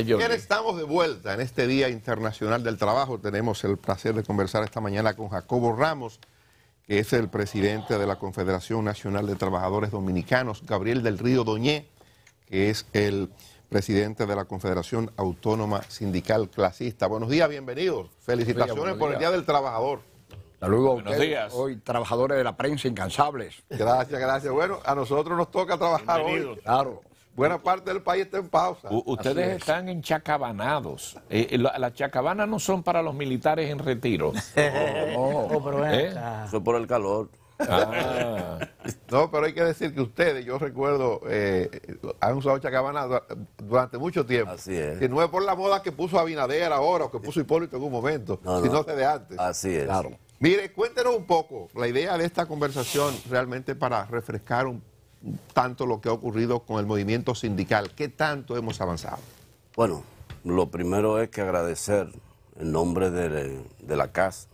Bien, estamos de vuelta en este Día Internacional del Trabajo. Tenemos el placer de conversar esta mañana con Jacobo Ramos, que es el presidente de la Confederación Nacional de Trabajadores Dominicanos, Gabriel del Río Doñé, que es el presidente de la Confederación Autónoma Sindical Clasista. Buenos días, bienvenidos. Felicitaciones por el Día del Trabajador. Saludos Buenos días. Hoy, trabajadores de la prensa incansables. Gracias, gracias. Bueno, a nosotros nos toca trabajar hoy. Claro buena parte del país está en pausa. ustedes están enchacabanados. Eh, eh las chacabanas no son para los militares en retiro. Oh, no, oh, pero ¿Eh? es Eso por el calor. Ah. No, pero hay que decir que ustedes, yo recuerdo, eh, han usado chacabanas durante mucho tiempo. Así es. Que no es por la moda que puso Abinader ahora o que puso Hipólito en un momento, sino desde antes. Así es. Claro. Mire, cuéntenos un poco la idea de esta conversación realmente para refrescar un poco tanto lo que ha ocurrido con el movimiento sindical? ¿Qué tanto hemos avanzado? Bueno, lo primero es que agradecer en nombre de, la CAS,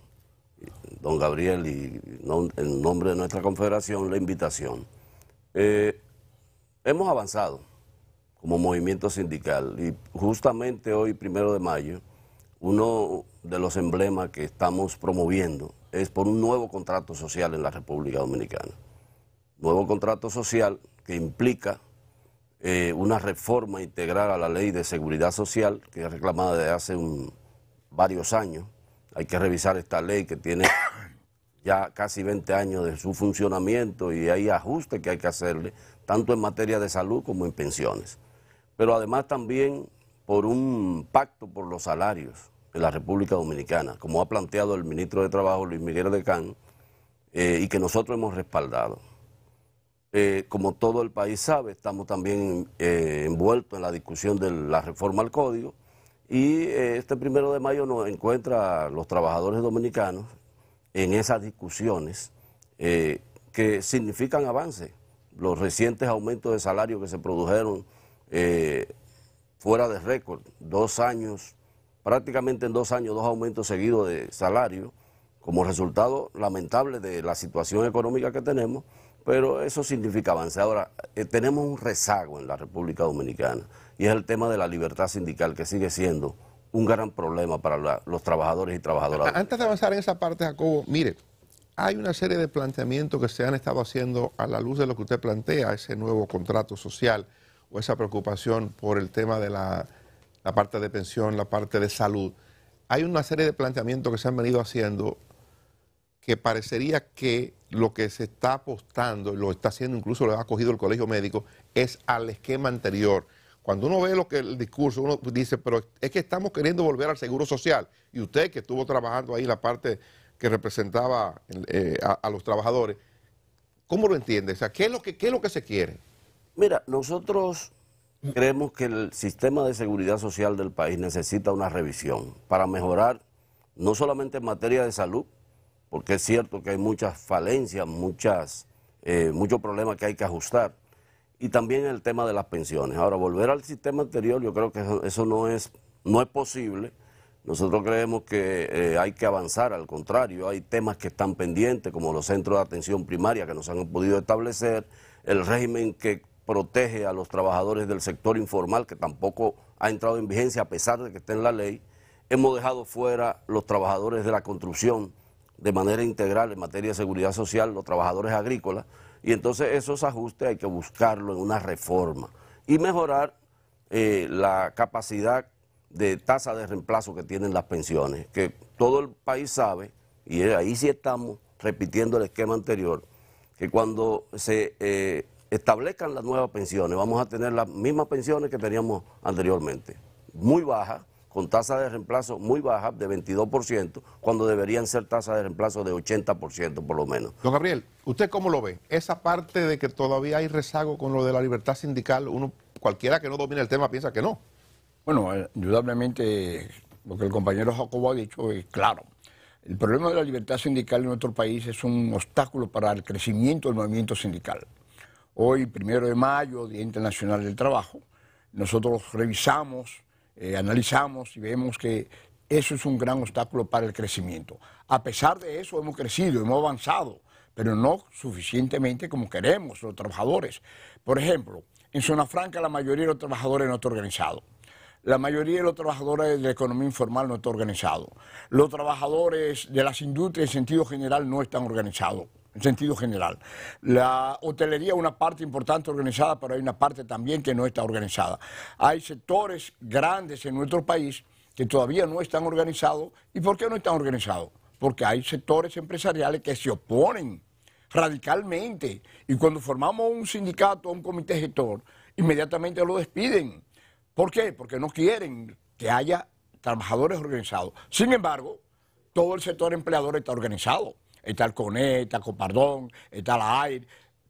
don Gabriel, y en nombre de nuestra confederación, la invitación. Eh, hemos avanzado como movimiento sindical y justamente hoy, primero de mayo, uno de los emblemas que estamos promoviendo es por un nuevo contrato social en la República Dominicana nuevo contrato social que implica eh, una reforma integral a la ley de seguridad social que es reclamada desde hace varios años. Hay que revisar esta ley que tiene ya casi 20 años de su funcionamiento y hay ajustes que hay que hacerle, tanto en materia de salud como en pensiones. Pero además también por un pacto por los salarios en la República Dominicana, como ha planteado el ministro de Trabajo Luis Miguel de Can, eh, y que nosotros hemos respaldado. Eh, como todo el país sabe, estamos también eh, envueltos en la discusión de la reforma al código y eh, este primero de mayo nos encuentra los trabajadores dominicanos en esas discusiones que significan avance. Los recientes aumentos de salario que se produjeron fuera de récord, dos años, prácticamente en dos años, dos aumentos seguidos de salario, como resultado lamentable de la situación económica que tenemos pero eso significa avanzar Ahora, eh, tenemos un rezago en la República Dominicana y es el tema de la libertad sindical que sigue siendo un gran problema para los trabajadores y trabajadoras. Antes de avanzar en esa parte, Jacobo, mire, hay una serie de planteamientos que se han estado haciendo a la luz de lo que usted plantea, ese nuevo contrato social o esa preocupación por el tema de la, la parte de pensión, la parte de salud. Hay una serie de planteamientos que se han venido haciendo que parecería que lo que se está apostando, lo está haciendo incluso lo ha cogido el Colegio Médico, es al esquema anterior. Cuando uno ve lo que el discurso, uno dice, pero es que estamos queriendo volver al seguro social. Y usted que estuvo trabajando ahí la parte que representaba eh, a, los trabajadores, ¿cómo lo entiende? O sea, qué es lo que se quiere? Mira, nosotros creemos que el sistema de seguridad social del país necesita una revisión para mejorar no solamente en materia de salud, porque es cierto que hay muchas falencias, muchas, eh, muchos problemas que hay que ajustar. Y también el tema de las pensiones. Ahora, volver al sistema anterior, yo creo que eso, no, es, no es posible. Nosotros creemos que eh, hay que avanzar, al contrario, hay temas que están pendientes, como los centros de atención primaria que nos han podido establecer, el régimen que protege a los trabajadores del sector informal, que tampoco ha entrado en vigencia a pesar de que esté en la ley. Hemos dejado fuera los trabajadores de la construcción, de manera integral en materia de seguridad social, los trabajadores agrícolas, y entonces esos ajustes hay que buscarlo en una reforma y mejorar eh, la capacidad de tasa de reemplazo que tienen las pensiones, que todo el país sabe, y ahí sí estamos repitiendo el esquema anterior, que cuando se eh, establezcan las nuevas pensiones, vamos a tener las mismas pensiones que teníamos anteriormente, muy bajas, con tasa de reemplazo muy baja de 22%, cuando deberían ser tasas de reemplazo de 80% por lo menos. Don Gabriel, ¿usted cómo lo ve? Esa parte de que todavía hay rezago con lo de la libertad sindical, uno cualquiera que no domine el tema piensa que no. Bueno, eh, indudablemente lo que el compañero Jacobo ha dicho es claro. El problema de la libertad sindical en nuestro país es un obstáculo para el crecimiento del movimiento sindical. Hoy, primero de mayo, Día Internacional del Trabajo, nosotros revisamos eh, analizamos y vemos que eso es un gran obstáculo para el crecimiento. A pesar de eso, hemos crecido, hemos avanzado, pero no suficientemente como queremos los trabajadores. Por ejemplo, en Zona Franca la mayoría de los trabajadores no está organizado. La mayoría de los trabajadores de la economía informal no está organizado. Los trabajadores de las industrias en sentido general no están organizados en sentido general. La hotelería es una parte importante organizada, pero hay una parte también que no está organizada. Hay sectores grandes en nuestro país que todavía no están organizados. ¿Y por qué no están organizados? Porque hay sectores empresariales que se oponen radicalmente. Y cuando formamos un sindicato o un comité gestor, inmediatamente lo despiden. ¿Por qué? Porque no quieren que haya trabajadores organizados. Sin embargo, todo el sector empleador está organizado está el CONE, está Copardón, está la AIR,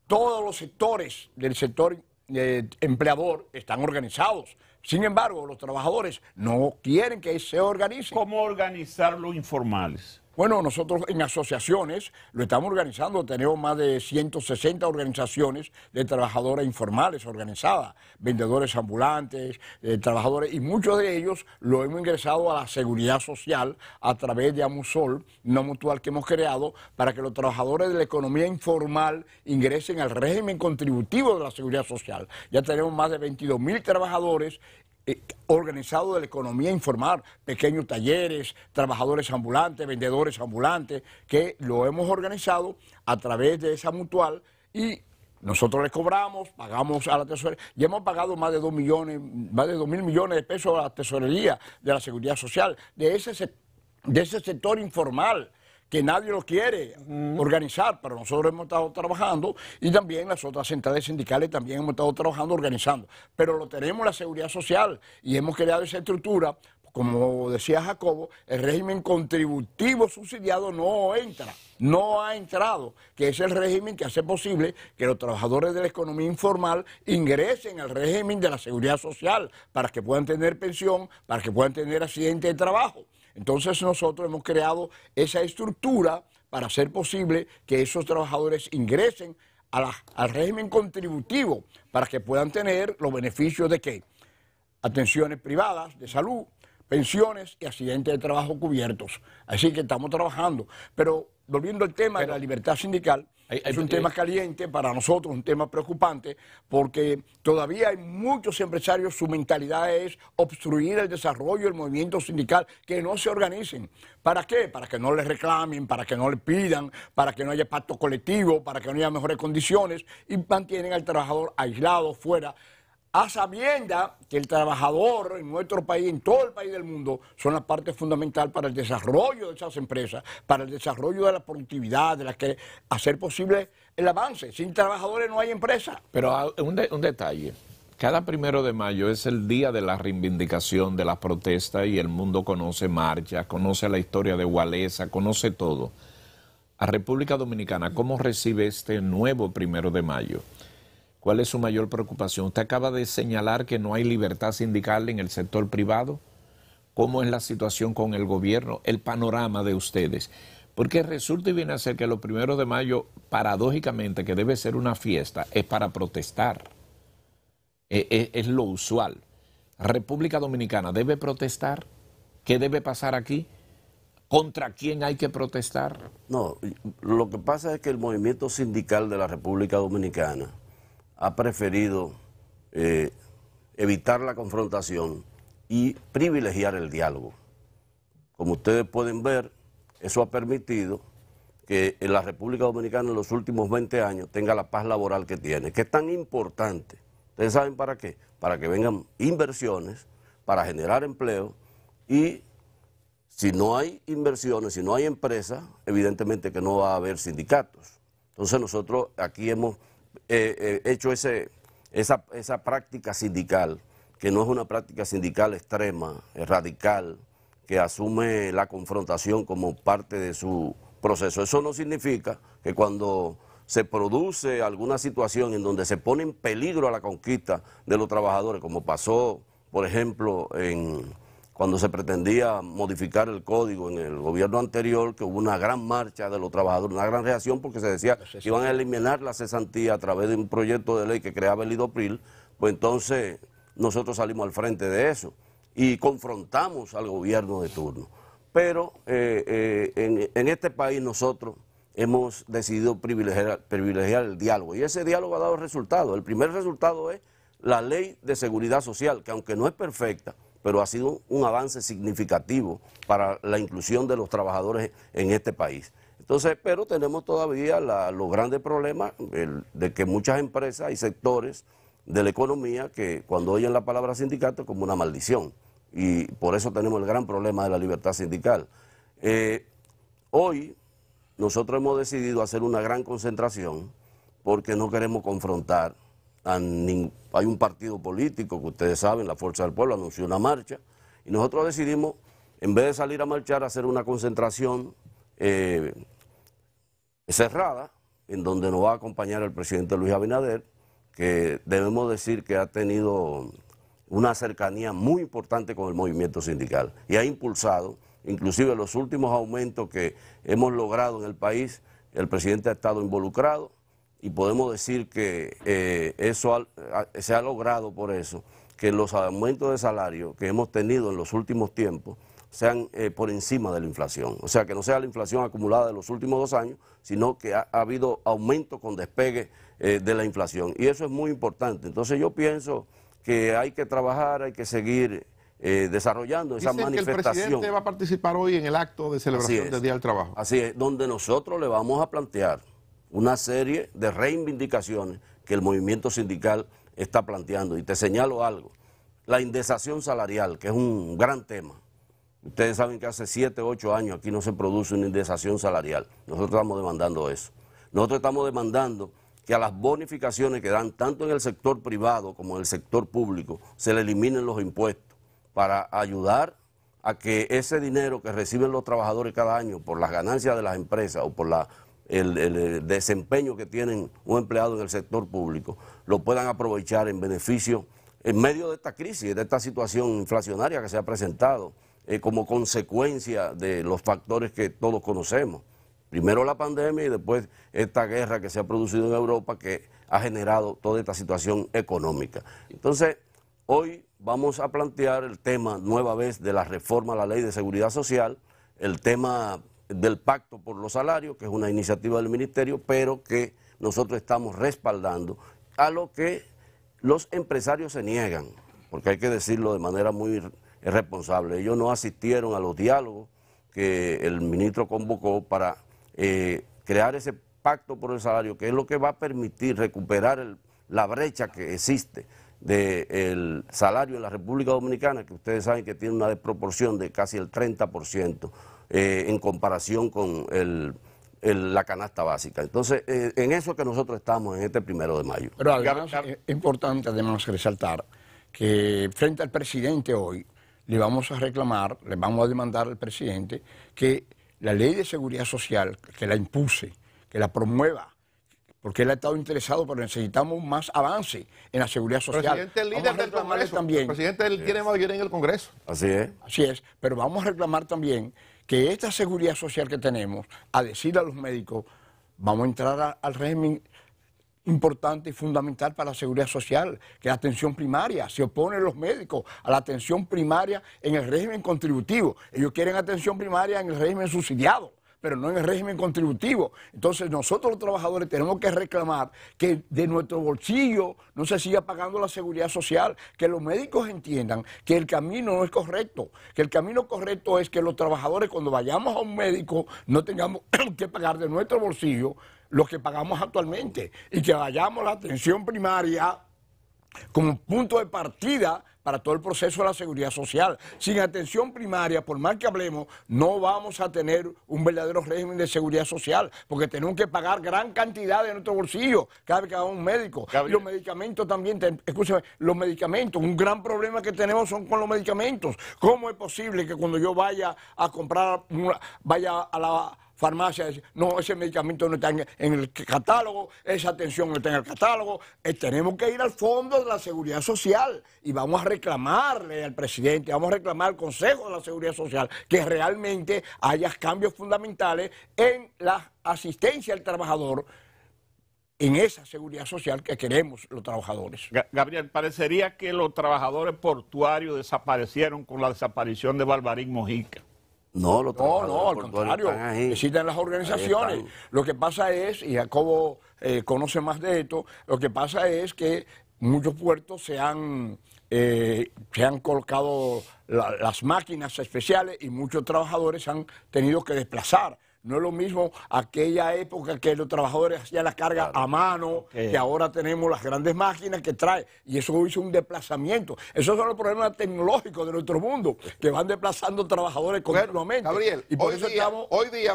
todos los sectores del sector eh, empleador están organizados. Sin embargo, los trabajadores no quieren que se organice. ¿Cómo organizar los informales? Bueno, nosotros en asociaciones lo estamos organizando, tenemos más de 160 organizaciones de trabajadoras informales organizadas, vendedores ambulantes, eh, trabajadores, y muchos de ellos lo hemos ingresado a la seguridad social a través de Amusol, no mutual que hemos creado, para que los trabajadores de la economía informal ingresen al régimen contributivo de la seguridad social. Ya tenemos más de 22 mil trabajadores eh, organizado de la economía informal, pequeños talleres, trabajadores ambulantes, vendedores ambulantes, que lo hemos organizado a través de esa mutual y nosotros les cobramos, pagamos a la tesorería, ya hemos pagado más de 2 millones, más de 2 mil millones de pesos a la tesorería de la seguridad social, de ese, de ese sector informal que nadie lo quiere organizar, pero nosotros hemos estado trabajando y también las otras centrales sindicales también hemos estado trabajando organizando. Pero lo tenemos la seguridad social y hemos creado esa estructura como decía Jacobo, el régimen contributivo subsidiado no entra, no ha entrado, que es el régimen que hace posible que los trabajadores de la economía informal ingresen al régimen de la seguridad social para que puedan tener pensión, para que puedan tener accidente de trabajo. Entonces nosotros hemos creado esa estructura para hacer posible que esos trabajadores ingresen al régimen contributivo para que puedan tener los beneficios de qué? Atenciones privadas de salud, pensiones y accidentes de trabajo cubiertos. Así que estamos trabajando. Pero volviendo al tema de la libertad sindical, es un eh, tema caliente para nosotros, un tema preocupante, porque todavía hay muchos empresarios, su mentalidad es obstruir el desarrollo del movimiento sindical, que no se organicen. ¿Para qué? Para que no les reclamen, para que no les pidan, para que no haya pacto colectivo, para que no haya mejores condiciones y mantienen al trabajador aislado, fuera a sabienda que el trabajador en nuestro país, en todo el país del mundo, son la parte fundamental para el desarrollo de esas empresas, para el desarrollo de la productividad, de la que hacer posible el avance. Sin trabajadores no hay empresa. Pero ah, un, detalle. Cada primero de mayo es el día de la reivindicación, de las protestas y el mundo conoce marcha, conoce la historia de Walesa, conoce todo. A República Dominicana, ¿cómo recibe este nuevo primero de mayo? ¿Cuál es su mayor preocupación? Usted acaba de señalar que no hay libertad sindical en el sector privado. ¿Cómo es la situación con el gobierno? El panorama de ustedes. Porque resulta y viene a ser que los primeros de mayo, paradójicamente, que debe ser una fiesta, es para protestar. Es, e, es lo usual. República Dominicana debe protestar. ¿Qué debe pasar aquí? ¿Contra quién hay que protestar? No, lo que pasa es que el movimiento sindical de la República Dominicana, ha preferido eh, evitar la confrontación y privilegiar el diálogo. Como ustedes pueden ver, eso ha permitido que en la República Dominicana en los últimos 20 años tenga la paz laboral que tiene, que es tan importante. ¿Ustedes saben para qué? Para que vengan inversiones, para generar empleo y si no hay inversiones, si no hay empresas, evidentemente que no va a haber sindicatos. Entonces nosotros aquí hemos hecho ese, esa, esa práctica sindical, que no es una práctica sindical extrema, radical, que asume la confrontación como parte de su proceso. Eso no significa que cuando se produce alguna situación en donde se pone en peligro a la conquista de los trabajadores, como pasó, por ejemplo, en cuando se pretendía modificar el código en el gobierno anterior, que hubo una gran marcha de los trabajadores, una gran reacción porque se decía pues que iban a eliminar la cesantía a través de un proyecto de ley que creaba el IDOPRIL, pues entonces nosotros salimos al frente de eso y confrontamos al gobierno de turno. Pero eh, eh, en, este país nosotros hemos decidido privilegiar, el diálogo. Y ese diálogo ha dado resultados. El primer resultado es la ley de seguridad social, que aunque no es perfecta, pero ha sido un avance significativo para la inclusión de los trabajadores en este país. Entonces, pero tenemos todavía los grandes problemas de que muchas empresas y sectores de la economía que cuando oyen la palabra sindicato es como una maldición. Y por eso tenemos el gran problema de la libertad sindical. Eh, hoy nosotros hemos decidido hacer una gran concentración porque no queremos confrontar hay un partido político que ustedes saben, la Fuerza del Pueblo, anunció una marcha y nosotros decidimos, en vez de salir a marchar, hacer una concentración eh, cerrada, en donde nos va a acompañar el presidente Luis Abinader, que debemos decir que ha tenido una cercanía muy importante con el movimiento sindical y ha impulsado, inclusive los últimos aumentos que hemos logrado en el país, el presidente ha estado involucrado, y podemos decir que eh, eso se ha logrado por eso, que los aumentos de salario que hemos tenido en los últimos tiempos sean eh, por encima de la inflación. O sea, que no sea la inflación acumulada de los últimos dos años, sino que ha, habido aumento con despegue eh, de la inflación. Y eso es muy importante. Entonces yo pienso que hay que trabajar, hay que seguir desarrollando esa manifestación. Que el presidente va a participar hoy en el acto de celebración del Día del Trabajo. Así es, donde nosotros le vamos a plantear una serie de reivindicaciones que el movimiento sindical está planteando. Y te señalo algo, la indexación salarial, que es un gran tema. Ustedes saben que hace 7, 8 años aquí no se produce una indexación salarial. Nosotros estamos demandando eso. Nosotros estamos demandando que a las bonificaciones que dan tanto en el sector privado como en el sector público se le eliminen los impuestos para ayudar a que ese dinero que reciben los trabajadores cada año por las ganancias de las empresas o por la el, eh, desempeño que tienen un empleado en el sector público, lo puedan aprovechar en beneficio en medio de esta crisis, de esta situación inflacionaria que se ha presentado eh, como consecuencia de los factores que todos conocemos. Primero la pandemia y después esta guerra que se ha producido en Europa que ha generado toda esta situación económica. Entonces, hoy vamos a plantear el tema nueva vez de la reforma a la ley de seguridad social, el tema del pacto por los salarios, que es una iniciativa del ministerio, pero que nosotros estamos respaldando, a lo que los empresarios se niegan, porque hay que decirlo de manera muy responsable. Ellos no asistieron a los diálogos que el ministro convocó para eh, crear ese pacto por el salario, que es lo que va a permitir recuperar la brecha que existe del salario en la República Dominicana, que ustedes saben que tiene una desproporción de casi el 30%. Eh, en comparación con el, la canasta básica. Entonces, eh, en eso que nosotros estamos en este primero de mayo. Pero es importante además resaltar que frente al presidente hoy le vamos a reclamar, le vamos a demandar al presidente que la ley de seguridad social, que la impuse, que la promueva, porque él ha estado interesado, pero necesitamos más avance en la seguridad social. Presidente, el líder del Congreso. También. El presidente tiene mayoría en el Congreso. Así es. Así es, pero vamos a reclamar también que esta seguridad social que tenemos, a decir a los médicos, vamos a entrar al régimen importante y fundamental para la seguridad social, que es la atención primaria. Se oponen los médicos a la atención primaria en el régimen contributivo. Ellos quieren atención primaria en el régimen subsidiado pero no en el régimen contributivo. Entonces nosotros los trabajadores tenemos que reclamar que de nuestro bolsillo no se siga pagando la seguridad social, que los médicos entiendan que el camino no es correcto, que el camino correcto es que los trabajadores cuando vayamos a un médico no tengamos que pagar de nuestro bolsillo lo que pagamos actualmente y que vayamos a la atención primaria como punto de partida para todo el proceso de la seguridad social. Sin atención primaria, por más que hablemos, no vamos a tener un verdadero régimen de seguridad social, porque tenemos que pagar gran cantidad de nuestro bolsillo cada vez que vamos un médico. Los medicamentos también, escúchame, los medicamentos, un gran problema que tenemos son con los medicamentos. ¿Cómo es posible que cuando yo vaya a comprar, vaya a la farmacia dice, no, ese medicamento no está en, el catálogo, esa atención no está en el catálogo. Eh, tenemos que ir al fondo de la seguridad social y vamos a reclamarle al presidente, vamos a reclamar al Consejo de la Seguridad Social que realmente haya cambios fundamentales en la asistencia al trabajador en esa seguridad social que queremos los trabajadores. Gabriel, parecería que los trabajadores portuarios desaparecieron con la desaparición de Barbarín Mojica. No, lo no, al contrario, existen las organizaciones. Lo que pasa es, y Jacobo eh, conoce más de esto, lo que pasa es que muchos puertos se han, eh, se han colocado las máquinas especiales y muchos trabajadores han tenido que desplazar no es lo mismo aquella época que los trabajadores hacían las cargas a mano, y que ahora tenemos las grandes máquinas que trae, y eso hizo un desplazamiento. Esos son los problemas tecnológicos de nuestro mundo, que van desplazando trabajadores continuamente. Gabriel, y por hoy, eso día, hoy, día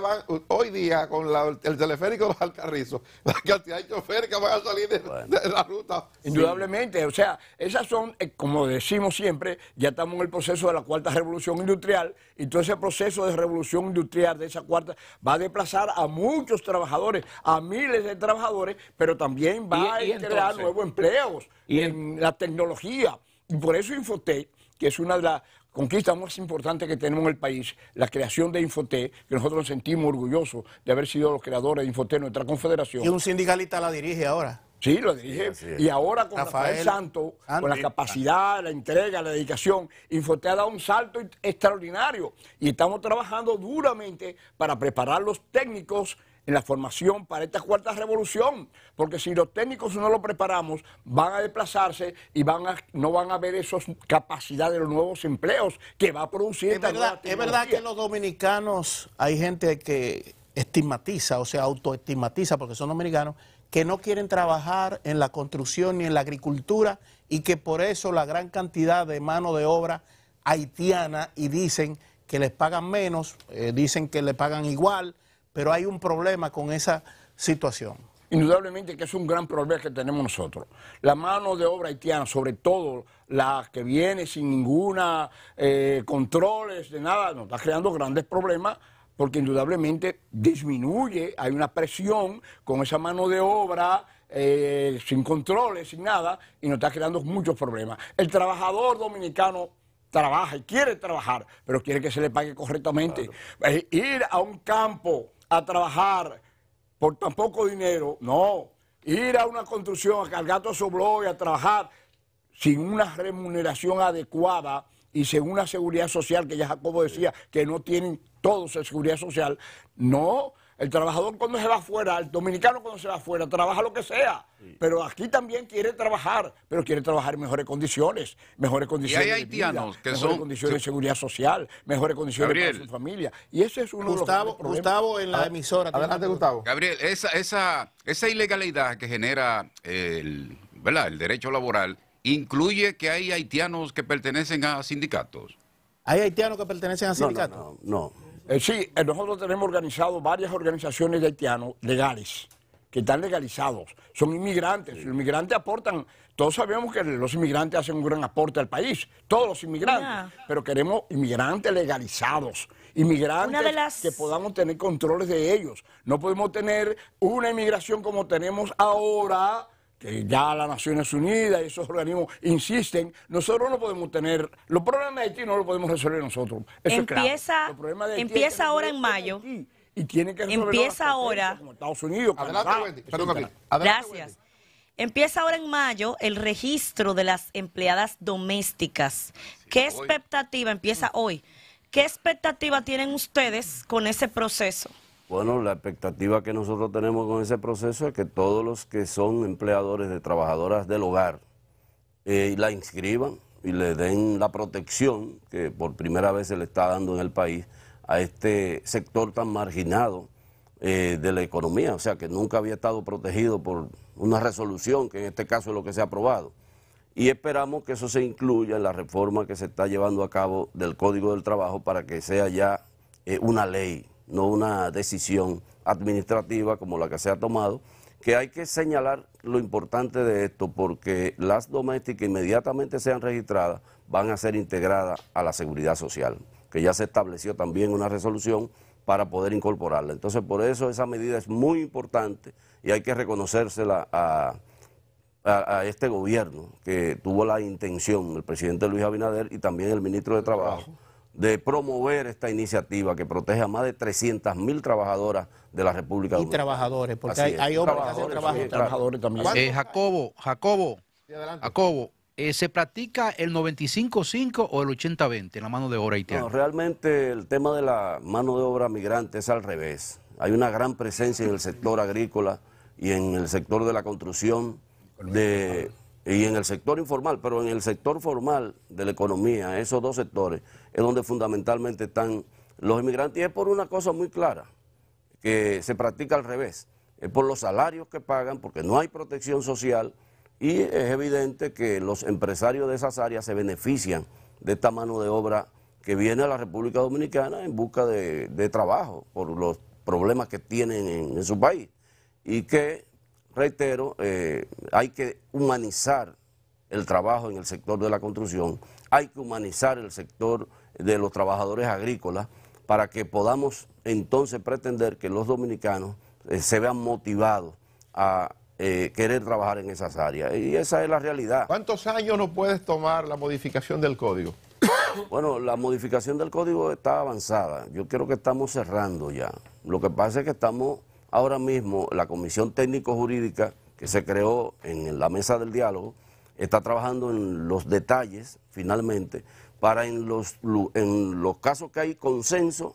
hoy día con el teleférico al carrizo, la cantidad de choferes que van a salir de, la ruta. Indudablemente, o sea, esas son, eh, como decimos siempre, ya estamos en el proceso de la cuarta revolución industrial, y todo ese proceso de revolución industrial de esa cuarta va a desplazar a muchos trabajadores, a miles de trabajadores, pero también va a crear nuevos empleos en la tecnología. Y por eso Infotec, que es una de las CONQUISTAS más IMPORTANTES que tenemos en el país, la creación de Infotec, que nosotros nos sentimos orgullosos de haber sido los creadores de Infotec, nuestra confederación. Y un sindicalista la dirige ahora. Sí, lo dirige. y ahora con Rafael, con la capacidad, la entrega, la dedicación, te ha dado un salto extraordinario. Y estamos trabajando duramente para preparar los técnicos en la formación para esta cuarta revolución, porque si los técnicos no lo preparamos, van a desplazarse y van no van a ver esos capacidades de los nuevos empleos que va a producir es esta verdad, Es verdad que los dominicanos, hay gente que estigmatiza, o sea, autoestigmatiza porque son dominicanos, que no quieren trabajar en la construcción ni en la agricultura y que por eso la gran cantidad de mano de obra haitiana y dicen que les pagan menos, eh, dicen que le pagan igual, pero hay un problema con esa situación. Indudablemente que es un gran problema que tenemos nosotros. La mano de obra haitiana, sobre todo la que viene sin ninguna eh, controles de nada, nos está creando grandes problemas porque indudablemente disminuye, hay una presión con esa mano de obra eh, sin controles, sin nada, y nos está creando muchos problemas. El trabajador dominicano trabaja y quiere trabajar, pero quiere que se le pague correctamente. Eh, ir a un campo a trabajar por tan poco dinero, no. Ir a una construcción, a cargar todo su a trabajar sin una remuneración adecuada y sin una seguridad social que ya Jacobo decía, que no tienen todos en seguridad social. No, el trabajador cuando se va afuera, el dominicano cuando se va afuera, trabaja lo que sea. Pero aquí también quiere trabajar, pero quiere trabajar en mejores condiciones, mejores condiciones. Y hay haitianos que mejores condiciones de seguridad social, mejores condiciones para su familia. Y ese es uno Gustavo, de los Gustavo en la ah, emisora. Adelante, Gustavo. Gabriel, esa, esa, esa ilegalidad que genera el, ¿verdad? el derecho laboral incluye que hay haitianos que pertenecen a sindicatos. ¿Hay haitianos que pertenecen a sindicatos? no. Eh, sí, eh, nosotros tenemos organizado varias organizaciones de haitianos legales, que están legalizados, son inmigrantes, los inmigrantes aportan, todos sabemos que los inmigrantes hacen un gran aporte al país, todos los inmigrantes, pero queremos inmigrantes legalizados, inmigrantes que podamos tener controles de ellos, no podemos tener una inmigración como tenemos ahora, ya las Naciones Unidas y esos organismos insisten, nosotros no podemos tener, los problemas de Haití no los podemos resolver nosotros. empieza, empieza ahora en mayo. y tiene que resolver Empieza ahora. Estados Unidos, Gracias. Empieza ahora en mayo el registro de las empleadas domésticas. ¿Qué expectativa empieza hoy? ¿Qué expectativa tienen ustedes con ese proceso? Bueno, la expectativa que nosotros tenemos con ese proceso es que todos los que son empleadores de trabajadoras del hogar eh, la inscriban y le den la protección que por primera vez se le está dando en el país a este sector tan marginado eh, de la economía, o sea que nunca había estado protegido por una resolución, que en este caso es lo que se ha aprobado. Y esperamos que eso se incluya en la reforma que se está llevando a cabo del Código del Trabajo para que sea ya eh, una ley no una decisión administrativa como la que se ha tomado, que hay que señalar lo importante de esto porque las domésticas inmediatamente sean registradas van a ser integradas a la seguridad social, que ya se estableció también una resolución para poder incorporarla. Entonces, por eso esa medida es muy importante y hay que reconocérsela a, a este gobierno que tuvo la intención, el presidente Luis Abinader y también el ministro de Trabajo de promover esta iniciativa que protege a más de 300 mil trabajadoras de la República Dominicana. Y trabajadores, porque hay, hay, hombres que hacen trabajo. trabajadores también. Eh, Jacobo, Jacobo, Jacobo, eh, ¿se practica el 95-5 o el 80-20 en la mano de obra haitiana? realmente el tema de la mano de obra migrante es al revés. Hay una gran presencia en el sector agrícola y en el sector de la construcción de y en el sector informal, pero en el sector formal de la economía, esos dos sectores, es donde fundamentalmente están los inmigrantes. Y es por una cosa muy clara, que se practica al revés. Es por los salarios que pagan, porque no hay protección social, y es evidente que los empresarios de esas áreas se benefician de esta mano de obra que viene a la República Dominicana en busca de, trabajo por los problemas que tienen en, en su país y que reitero, eh, hay que humanizar el trabajo en el sector de la construcción, hay que humanizar el sector de los trabajadores agrícolas para que podamos entonces pretender que los dominicanos eh, se vean motivados a eh, querer trabajar en esas áreas. Y esa es la realidad. ¿Cuántos años no puedes tomar la modificación del código? Bueno, la modificación del código está avanzada. Yo creo que estamos cerrando ya. Lo que pasa es que estamos Ahora mismo la Comisión Técnico-Jurídica que se creó en la mesa del diálogo está trabajando en los detalles finalmente para en los, en los casos que hay consenso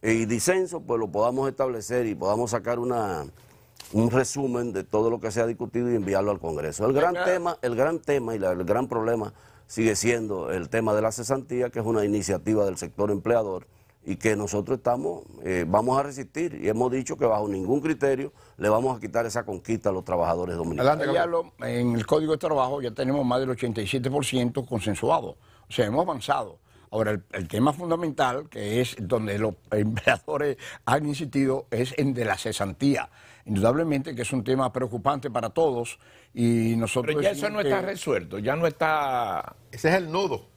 y disenso, pues lo podamos establecer y podamos sacar un resumen de todo lo que se ha discutido y enviarlo al Congreso. El gran tema, el gran tema y el gran problema sigue siendo el tema de la cesantía, que es una iniciativa del sector empleador y que nosotros estamos, eh, vamos a resistir y hemos dicho que bajo ningún criterio le vamos a quitar esa conquista a los trabajadores dominicanos. en el Código de Trabajo ya tenemos más del 87% consensuado, o sea, hemos avanzado. Ahora, el, tema fundamental, que es donde los empleadores han insistido, es el de la cesantía. Indudablemente que es un tema preocupante para todos y nosotros... Pero ya eso no está resuelto, ya no está... Ese es el nudo.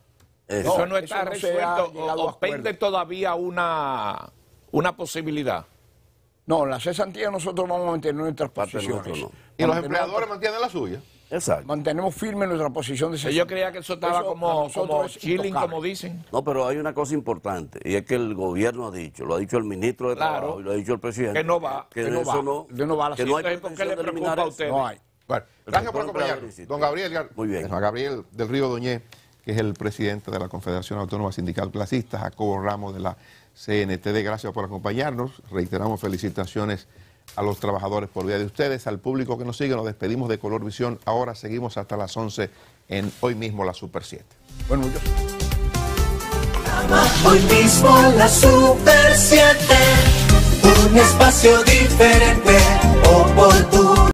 Eso, no está resuelto o, pende todavía una, una posibilidad. No, en la cesantía nosotros vamos a mantener nuestras posiciones. Y los empleadores mantienen la suya. Exacto. Mantenemos firme nuestra posición de Yo creía que eso estaba como, como chilling, como dicen. No, pero hay una cosa importante, y es que el gobierno ha dicho, lo ha dicho el ministro de Trabajo, y lo ha dicho el presidente. Que no va. Que, no, va, que no va a la que no hay gracias por acompañarnos. Don Gabriel, Muy bien. Don Gabriel del Río Doñé que es el presidente de la Confederación Autónoma Sindical Placista, Jacobo Ramos de la CNTD. Gracias por acompañarnos. Reiteramos felicitaciones a los trabajadores por vía de ustedes, al público que nos sigue. Nos despedimos de Color Visión. Ahora seguimos hasta las 11 en hoy mismo la Super 7. Bueno, yo... Hoy mismo la Super 7, un espacio diferente, oportuno.